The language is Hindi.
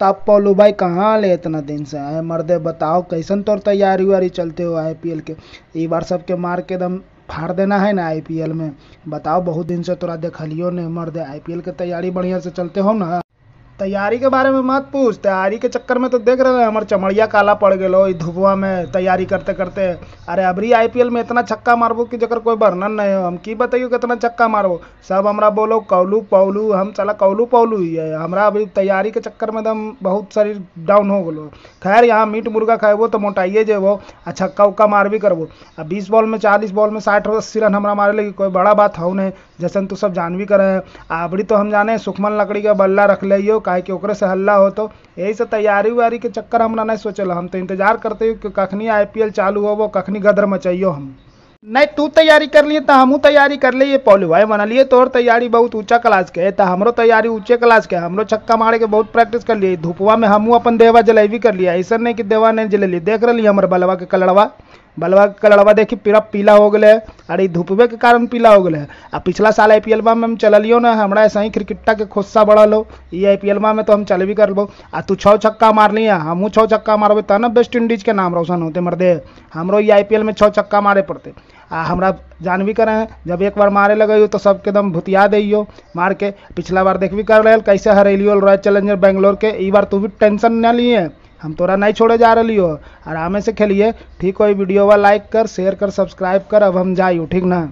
तब पोलू भाई कहाँ ले इतना दिन से आए मर्दे बताओ कैसन तौर तैयारी उयारी चलते हो आईपीएल के इस बार सबके मार के दम फाड़ देना है ना आईपीएल में बताओ बहुत दिन से तोरा देखलियो नहीं मर्दे आईपीएल के तैयारी बढ़िया से चलते हो ना तैयारी के बारे में मत पूछ तैयारी के चक्कर में तो देख रहे हैं हमारे चमड़िया काला पड़ गए लो धुबुआ में तैयारी करते करते अरे अभी आईपीएल में इतना छक्का मारबो कि जगह कोई वर्णन नहीं हो हम की बताइयो कितना छक्का मारबो सब हमरा बोलो कौलू पौलू हम चला कौलू पौलू ही है हमरा अभी तैयारी के चक्कर में एकदम तो बहुत शरीर डाउन हो गलो खैर यहाँ मीट मुर्गा खेबो तो मोटाइए जेबो आ छक्का उक्का मार भी करबो आ बीस बॉल में चालीस बॉल में साठ अस्सी रन हमारा मारे लगी कोई बड़ा बात हो नहीं जैसे तू सब जान भी करे अभी तो हम जाने सुखमन लकड़ी का बल्ला रख लियो काहे कि ओकरे से हल्ला हो तो यही से तैयारी उयारी के चक्कर हम नहीं सोचल हम तो इंतजार करते कि कखनी आईपीएल चालू हो कखनी गदर मचाइयो हम नहीं तू तैयारी कर लिए तो हमू तैयारी कर लिए पॉलू भाई बना लिए तोर तैयारी बहुत ऊंचा क्लास के तो हमरो तैयारी ऊंचे क्लास के हमरो छक्का मारे के बहुत प्रैक्टिस कर लिए धुपवा में हमू अपन देवा जलेबी कर लिया ऐसा नहीं कि देवा नहीं जलेली देख रही हमारे बलवा के कलड़वा बलवा के कलरवा देखी पूरा पीला हो गए अरे धुपबे के कारण पीला हो गए आ पिछला साल आई पी एल में हम चललियो ना हमारा ऐसा ही क्रिकेटा के खुस्सा बढ़ल हो ये आई पी एल में तो हम चलबी करबो आ तू छः छक्का मार है हमहूँ छः छक्का मारबे तब ना वेस्ट इंडीज के नाम रोशन होते मर्दे हमरो ये आई पी एल में छः छक्का मारे पड़ते आ हमरा जानबी भी हैं जब एक बार मारे लगे तो सबके दम भुतिया दियो मार के पिछला बार देखबी कर रहे कैसे हरेलियो रॉयल चैलेंजर बैंगलोर के इस बार तू भी टेंशन न लिए हम तोरा नहीं छोड़े जा रही हो आराम से खेलिए ठीक हो वीडियो वाला लाइक कर शेयर कर सब्सक्राइब कर अब हम जाइ ठीक ना